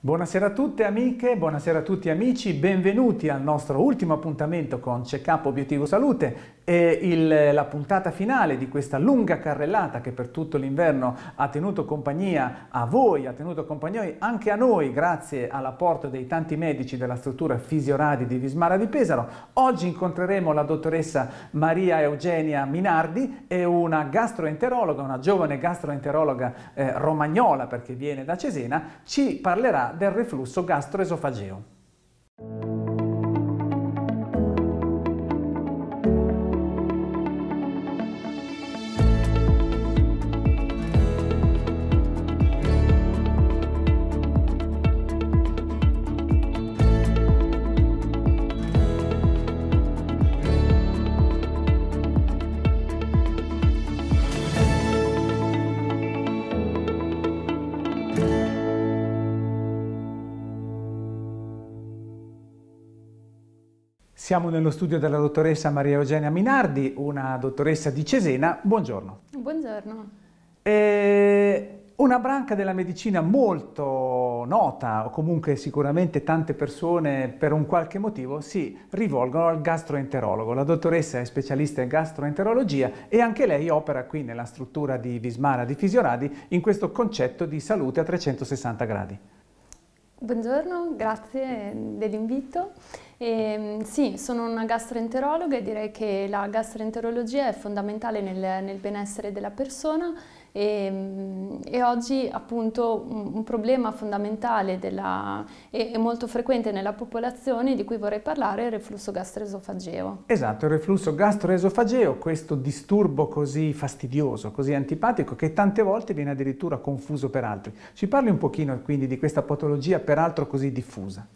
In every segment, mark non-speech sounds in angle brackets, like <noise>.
Buonasera a tutte amiche, buonasera a tutti amici, benvenuti al nostro ultimo appuntamento con Checkup Obiettivo Salute e il, la puntata finale di questa lunga carrellata che per tutto l'inverno ha tenuto compagnia a voi, ha tenuto compagnia anche a noi grazie all'apporto dei tanti medici della struttura Fisioradi di Vismara di Pesaro. Oggi incontreremo la dottoressa Maria Eugenia Minardi, è una gastroenterologa, una giovane gastroenterologa eh, romagnola perché viene da Cesena, ci parlerà del reflusso gastroesofageo. Siamo nello studio della dottoressa Maria Eugenia Minardi, una dottoressa di Cesena. Buongiorno. Buongiorno. E una branca della medicina molto nota, o comunque sicuramente tante persone per un qualche motivo si rivolgono al gastroenterologo. La dottoressa è specialista in gastroenterologia e anche lei opera qui nella struttura di Vismara di Fisioradi in questo concetto di salute a 360 gradi. Buongiorno, grazie dell'invito. E, ehm, sì, sono una gastroenterologa e direi che la gastroenterologia è fondamentale nel, nel benessere della persona e, mm, e oggi appunto un, un problema fondamentale della, e, e, molto frequente nella popolazione di cui vorrei parlare è il reflusso gastroesofageo. Esatto, il reflusso gastroesofageo, questo disturbo così fastidioso, così antipatico che tante volte viene addirittura confuso per altri. Ci parli un pochino quindi di questa patologia peraltro così diffusa.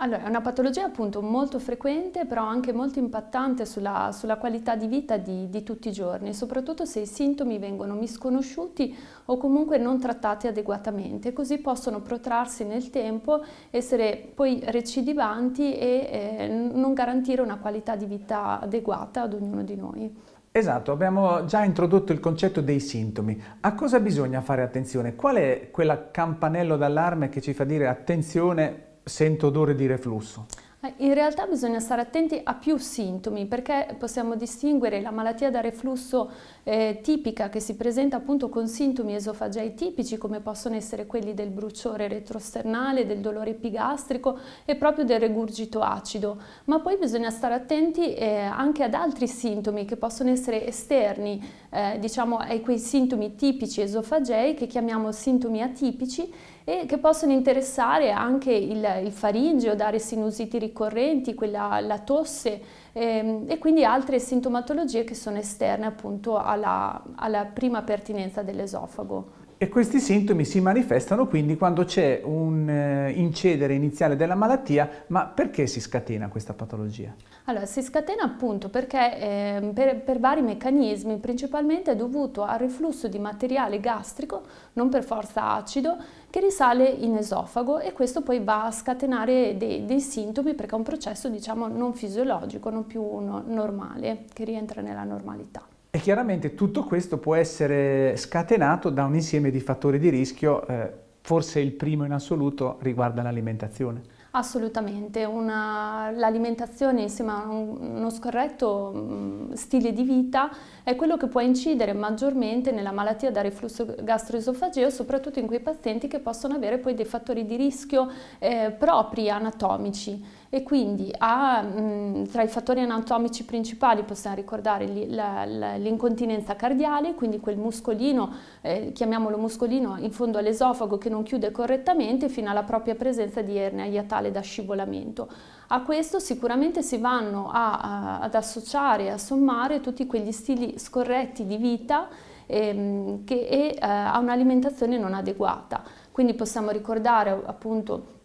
Allora, è una patologia appunto molto frequente, però anche molto impattante sulla, sulla qualità di vita di, di, tutti i giorni, soprattutto se i sintomi vengono misconosciuti o comunque non trattati adeguatamente, così possono protrarsi nel tempo, essere poi recidivanti e eh, non garantire una qualità di vita adeguata ad ognuno di noi. Esatto, abbiamo già introdotto il concetto dei sintomi. A cosa bisogna fare attenzione? Qual è quella campanello d'allarme che ci fa dire attenzione sento odore di reflusso? Eh, in realtà bisogna stare attenti a più sintomi perché possiamo distinguere la malattia da reflusso eh, tipica che si presenta appunto con sintomi esofagei tipici come possono essere quelli del bruciore retrosternale, del dolore epigastrico e proprio del regurgito acido, ma poi bisogna stare attenti eh, anche ad altri sintomi che possono essere esterni, eh, diciamo ai quei sintomi tipici esofagei che chiamiamo sintomi atipici e che possono interessare anche il, il faringeo, dare sinusiti ricorrenti, quella, la tosse ehm, e quindi altre sintomatologie che sono esterne appunto alla, alla prima pertinenza dell'esofago. E questi sintomi si manifestano quindi quando c'è un eh, incedere iniziale della malattia, ma perché si scatena questa patologia? Allora, si scatena appunto perché eh, per, per, vari meccanismi, principalmente è dovuto al riflusso di materiale gastrico, non per forza acido, che risale in esofago e questo poi va a scatenare dei, dei sintomi perché è un processo diciamo non fisiologico, non più normale, che rientra nella normalità. E chiaramente tutto questo può essere scatenato da un insieme di fattori di rischio, eh, forse il primo in assoluto riguarda l'alimentazione. Assolutamente, l'alimentazione insieme a un, uno scorretto mm, stile di vita è quello che può incidere maggiormente nella malattia da reflusso gastroesofageo, soprattutto in quei pazienti che possono avere poi dei fattori di rischio eh, propri, anatomici e quindi ha, mh, mm, tra i fattori anatomici principali possiamo ricordare l'incontinenza cardiale, quindi quel muscolino, eh, chiamiamolo muscolino, in fondo all'esofago che non chiude correttamente fino alla propria presenza di ernia iatale da scivolamento. A questo sicuramente si vanno a, a, ad associare e a sommare tutti quegli stili scorretti di vita ehm, che, e eh, a un'alimentazione non adeguata. Quindi possiamo ricordare appunto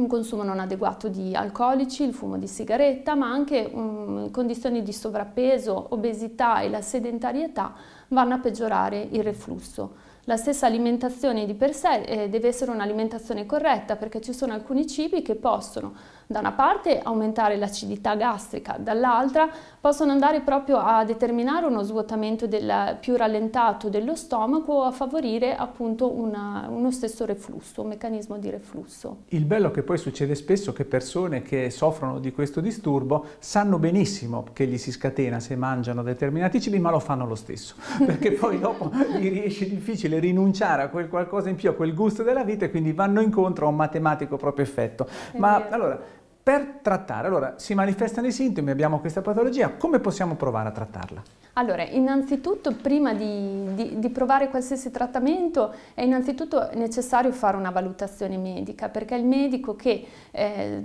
un consumo non adeguato di alcolici, il fumo di sigaretta, ma anche um, condizioni di sovrappeso, obesità e la sedentarietà vanno a peggiorare il reflusso. La stessa alimentazione di per sé eh, deve essere un'alimentazione corretta perché ci sono alcuni cibi che possono da una parte aumentare l'acidità gastrica, dall'altra possono andare proprio a determinare uno svuotamento del, più rallentato dello stomaco o a favorire appunto una, uno stesso reflusso, un meccanismo di reflusso. Il bello che poi succede spesso è che persone che soffrono di questo disturbo sanno benissimo che gli si scatena se mangiano determinati cibi, ma lo fanno lo stesso, <laughs> perché poi dopo gli riesce difficile rinunciare a quel qualcosa in più, a quel gusto della vita e quindi vanno incontro a un matematico proprio effetto. ma allora per trattare, allora si manifestano i sintomi, abbiamo questa patologia, come possiamo provare a trattarla? Allora, innanzitutto, prima di, di, di, provare qualsiasi trattamento, è innanzitutto necessario fare una valutazione medica, perché è il medico che eh,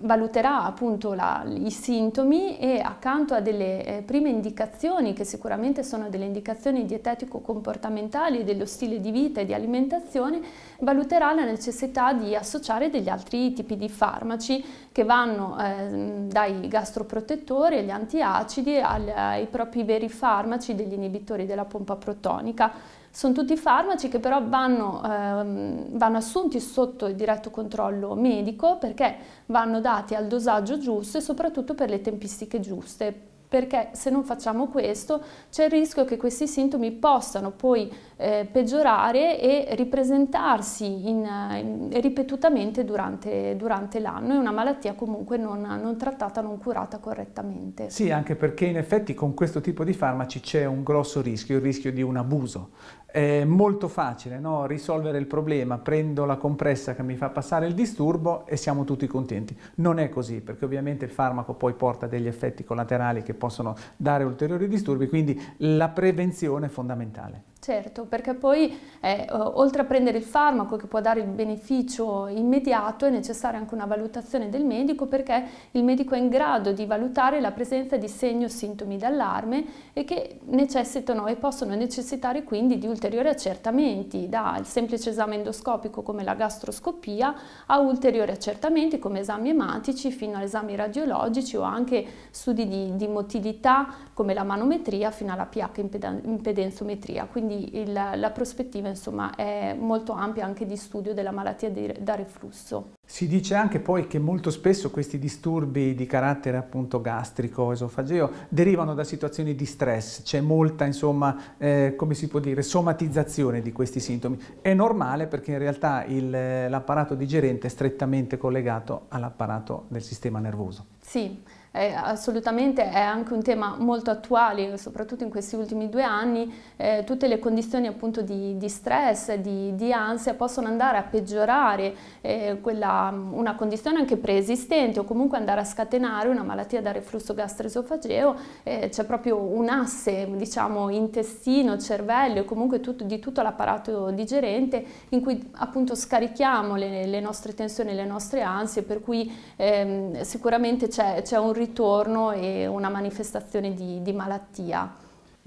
valuterà appunto la, i sintomi e accanto a delle eh, prime indicazioni, che sicuramente sono delle indicazioni dietetico-comportamentali dello stile di vita e di alimentazione, valuterà la necessità di associare degli altri tipi di farmaci che vanno eh, dai gastroprotettori agli antiacidi al, ai propri veri farmaci degli inibitori della pompa protonica. Sono tutti farmaci che però vanno, ehm, vanno assunti sotto il diretto controllo medico perché vanno dati al dosaggio giusto e soprattutto per le tempistiche giuste, perché se non facciamo questo c'è il rischio che questi sintomi possano poi eh, peggiorare e ripresentarsi in, in, ripetutamente durante, durante l'anno. È una malattia comunque non, non, trattata, non curata correttamente. Sì, anche perché in effetti con questo tipo di farmaci c'è un grosso rischio, il rischio di un abuso. È molto facile no? risolvere il problema, prendo la compressa che mi fa passare il disturbo e siamo tutti contenti. Non è così, perché ovviamente il farmaco poi porta degli effetti collaterali che possono dare ulteriori disturbi, quindi la prevenzione è fondamentale. Certo, perché poi eh, oltre a prendere il farmaco che può dare il beneficio immediato è necessaria anche una valutazione del medico perché il medico è in grado di valutare la presenza di segni o sintomi d'allarme e che necessitano e possono necessitare quindi di ulteriori accertamenti, dal semplice esame endoscopico come la gastroscopia a ulteriori accertamenti come esami ematici fino ad esami radiologici o anche studi di, di motilità utilità come la manometria fino alla pH impedenzometria, quindi il, la prospettiva insomma, è molto ampia anche di studio della malattia di, da reflusso. Si dice anche poi che molto spesso questi disturbi di carattere appunto gastrico, esofageo, derivano da situazioni di stress, c'è molta insomma, eh, come si può dire, somatizzazione di questi sintomi. È normale perché in realtà l'apparato digerente è strettamente collegato all'apparato del sistema nervoso. Sì, eh, assolutamente è anche un tema molto attuale, soprattutto in questi ultimi due anni, eh, tutte le condizioni appunto di, di stress, di, di, ansia possono andare a peggiorare eh, quella, una condizione anche preesistente o comunque andare a scatenare una malattia da reflusso gastroesofageo, eh, c'è proprio un asse diciamo intestino, cervello e comunque tutto, di tutto l'apparato digerente in cui appunto scarichiamo le, le, nostre tensioni, le nostre ansie, per cui ehm, sicuramente c'è un ritorno e una manifestazione di, di malattia.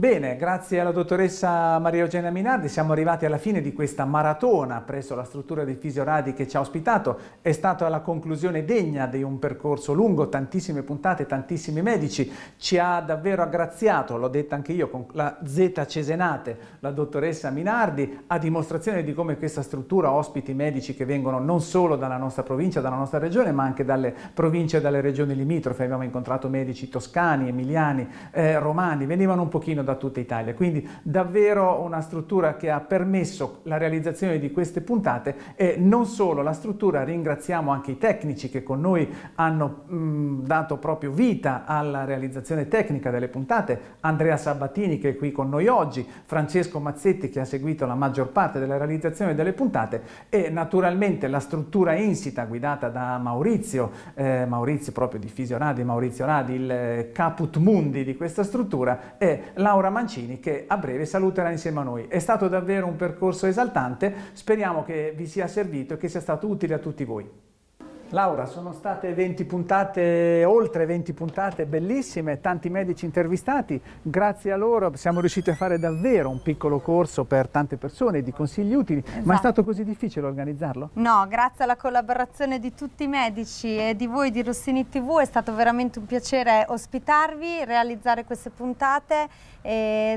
Bene, grazie alla dottoressa Maria Eugenia Minardi siamo arrivati alla fine di questa maratona presso la struttura di Fisioradi che ci ha ospitato. È stata la conclusione degna di un percorso lungo, tantissime puntate, tantissimi medici. Ci ha davvero aggraziato, l'ho detta anche io, con la Z Cesenate, la dottoressa Minardi, a dimostrazione di come questa struttura ospiti medici che vengono non solo dalla nostra provincia, dalla nostra regione, ma anche dalle province e dalle regioni limitrofe. Abbiamo incontrato medici toscani, emiliani, eh, romani, venivano un pochino da da tutta Italia. Quindi davvero una struttura che ha permesso la realizzazione di queste puntate e non solo la struttura, ringraziamo anche i tecnici che con noi hanno mh, dato proprio vita alla realizzazione tecnica delle puntate, Andrea Sabatini che è qui con noi oggi, Francesco Mazzetti che ha seguito la maggior parte della realizzazione delle puntate e naturalmente la struttura insita guidata da Maurizio, eh, Maurizio proprio di Fisioradio, Maurizio Radi, il eh, caput mundi di questa struttura e Laura Laura Mancini che a breve saluterà insieme a noi. È stato davvero un percorso esaltante, speriamo che vi sia servito e che sia stato utile a tutti voi. Laura, sono state 20 puntate, oltre 20 puntate bellissime, tanti medici intervistati, grazie a loro siamo riusciti a fare davvero un piccolo corso per tante persone di consigli utili, esatto. ma è esatto. stato così difficile organizzarlo? No, grazie alla collaborazione di tutti i medici e di voi di Rossini TV è stato veramente un piacere ospitarvi, realizzare queste puntate,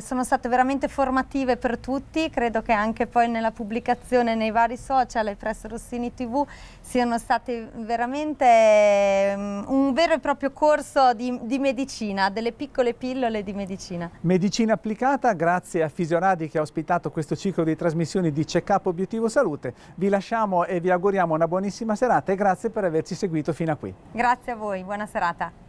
sono state veramente formative per tutti, credo che anche poi nella pubblicazione nei vari social e presso Rossini TV siano state veramente mm, un vero e proprio corso di, di, medicina, delle piccole pillole di medicina. Medicina applicata, grazie a Fisionadi che ha ospitato questo ciclo di trasmissioni di Check-up Obiettivo Salute. Vi lasciamo e vi auguriamo una buonissima serata e grazie per averci seguito fino a qui. Grazie a voi, buona serata.